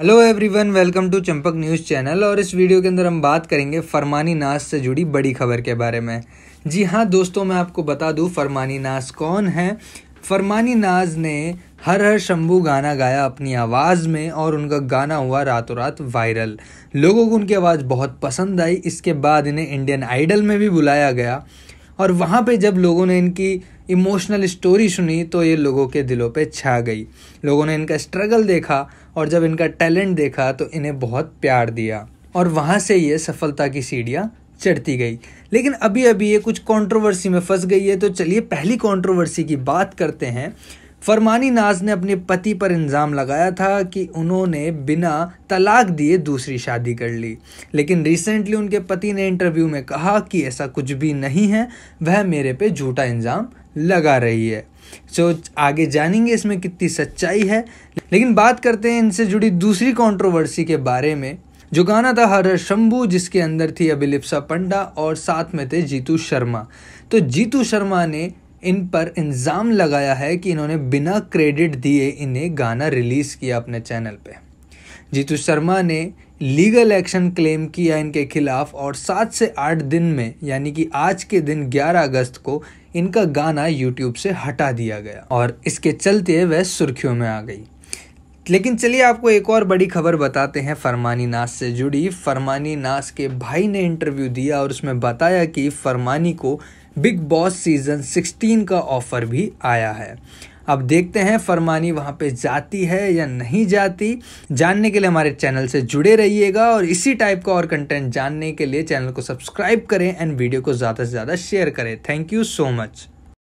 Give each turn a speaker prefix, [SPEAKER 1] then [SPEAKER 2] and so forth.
[SPEAKER 1] hello everyone welcome to Champak news channel और इस video के अंदर हम बात करेंगे फरमानी नाज से जुड़ी बड़ी खबर के बारे में जी हाँ दोस्तों मैं आपको बता दूँ फरमानी नाज कौन है फरमानी नाज ने हर हर शंभू गाना गाया अपनी आवाज़ में और उनका गाना हुआ रातों रात वायरल लोगों को उनकी आवाज़ बहुत पसंद आई इसके बाद इन्हें इंडियन आइडल में भी बुलाया गया और वहाँ पर जब लोगों ने इनकी इमोशनल स्टोरी सुनी तो ये लोगों के दिलों पे छा गई लोगों ने इनका स्ट्रगल देखा और जब इनका टैलेंट देखा तो इन्हें बहुत प्यार दिया और वहाँ से ये सफलता की सीढ़ियाँ चढ़ती गई लेकिन अभी अभी ये कुछ कंट्रोवर्सी में फंस गई है तो चलिए पहली कंट्रोवर्सी की बात करते हैं फरमानी नाज ने अपने पति पर इंज़ाम लगाया था कि उन्होंने बिना तलाक दिए दूसरी शादी कर ली लेकिन रिसेंटली उनके पति ने इंटरव्यू में कहा कि ऐसा कुछ भी नहीं है वह मेरे पे झूठा इंजाम लगा रही है सो so, आगे जानेंगे इसमें कितनी सच्चाई है लेकिन बात करते हैं इनसे जुड़ी दूसरी कंट्रोवर्सी के बारे में जो गाना था हर शंभू जिसके अंदर थी अभिलिप्सा पंडा और साथ में थे जीतू शर्मा तो जीतू शर्मा ने इन पर इंज़ाम लगाया है कि इन्होंने बिना क्रेडिट दिए इन्हें गाना रिलीज़ किया अपने चैनल पर जीतू शर्मा ने लीगल एक्शन क्लेम किया इनके खिलाफ और सात से आठ दिन में यानी कि आज के दिन 11 अगस्त को इनका गाना यूट्यूब से हटा दिया गया और इसके चलते वह सुर्खियों में आ गई लेकिन चलिए आपको एक और बड़ी खबर बताते हैं फरमानी नास से जुड़ी फरमानी नास के भाई ने इंटरव्यू दिया और उसमें बताया कि फरमानी को बिग बॉस सीज़न 16 का ऑफ़र भी आया है अब देखते हैं फरमानी वहाँ पे जाती है या नहीं जाती जानने के लिए हमारे चैनल से जुड़े रहिएगा और इसी टाइप का और कंटेंट जानने के लिए चैनल को सब्सक्राइब करें एंड वीडियो को ज़्यादा से ज़्यादा शेयर करें थैंक यू सो मच